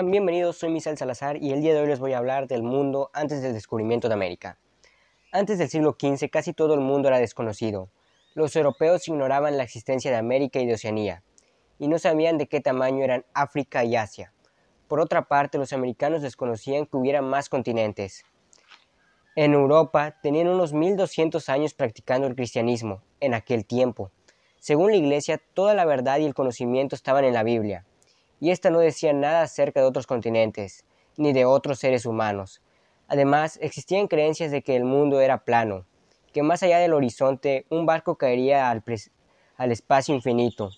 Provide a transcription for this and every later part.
bienvenidos, soy Misael Salazar y el día de hoy les voy a hablar del mundo antes del descubrimiento de América. Antes del siglo XV casi todo el mundo era desconocido. Los europeos ignoraban la existencia de América y de Oceanía, y no sabían de qué tamaño eran África y Asia. Por otra parte, los americanos desconocían que hubiera más continentes. En Europa tenían unos 1200 años practicando el cristianismo, en aquel tiempo. Según la Iglesia, toda la verdad y el conocimiento estaban en la Biblia y ésta no decía nada acerca de otros continentes, ni de otros seres humanos. Además, existían creencias de que el mundo era plano, que más allá del horizonte un barco caería al, al espacio infinito,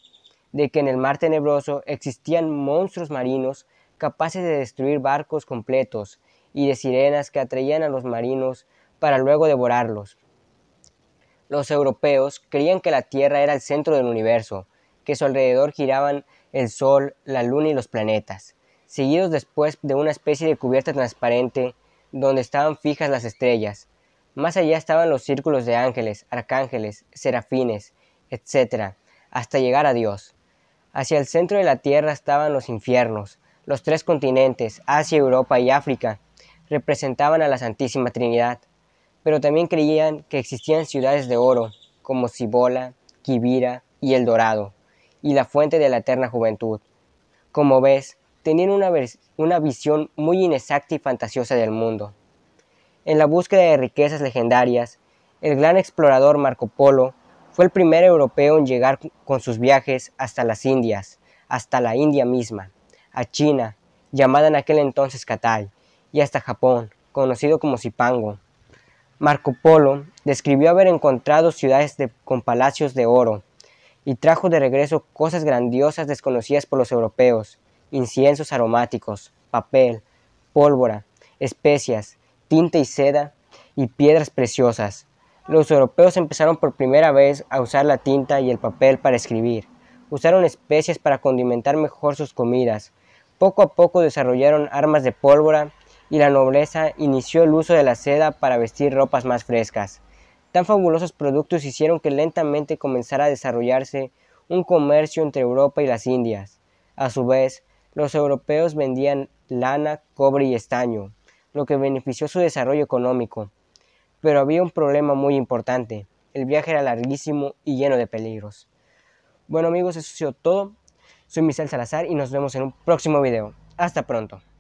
de que en el mar tenebroso existían monstruos marinos capaces de destruir barcos completos y de sirenas que atraían a los marinos para luego devorarlos. Los europeos creían que la Tierra era el centro del universo, que su alrededor giraban el Sol, la Luna y los planetas, seguidos después de una especie de cubierta transparente donde estaban fijas las estrellas. Más allá estaban los círculos de ángeles, arcángeles, serafines, etc., hasta llegar a Dios. Hacia el centro de la Tierra estaban los infiernos, los tres continentes, Asia, Europa y África, representaban a la Santísima Trinidad, pero también creían que existían ciudades de oro, como Cibola, Quibira y El Dorado y la fuente de la eterna juventud. Como ves, tenían una, una visión muy inexacta y fantasiosa del mundo. En la búsqueda de riquezas legendarias, el gran explorador Marco Polo fue el primer europeo en llegar con sus viajes hasta las Indias, hasta la India misma, a China, llamada en aquel entonces Catay, y hasta Japón, conocido como Zipango. Marco Polo describió haber encontrado ciudades con palacios de oro, y trajo de regreso cosas grandiosas desconocidas por los europeos, inciensos aromáticos, papel, pólvora, especias, tinta y seda y piedras preciosas. Los europeos empezaron por primera vez a usar la tinta y el papel para escribir. Usaron especias para condimentar mejor sus comidas. Poco a poco desarrollaron armas de pólvora y la nobleza inició el uso de la seda para vestir ropas más frescas. Tan fabulosos productos hicieron que lentamente comenzara a desarrollarse un comercio entre Europa y las Indias. A su vez, los europeos vendían lana, cobre y estaño, lo que benefició su desarrollo económico. Pero había un problema muy importante. El viaje era larguísimo y lleno de peligros. Bueno amigos, eso ha sido todo. Soy Michel Salazar y nos vemos en un próximo video. Hasta pronto.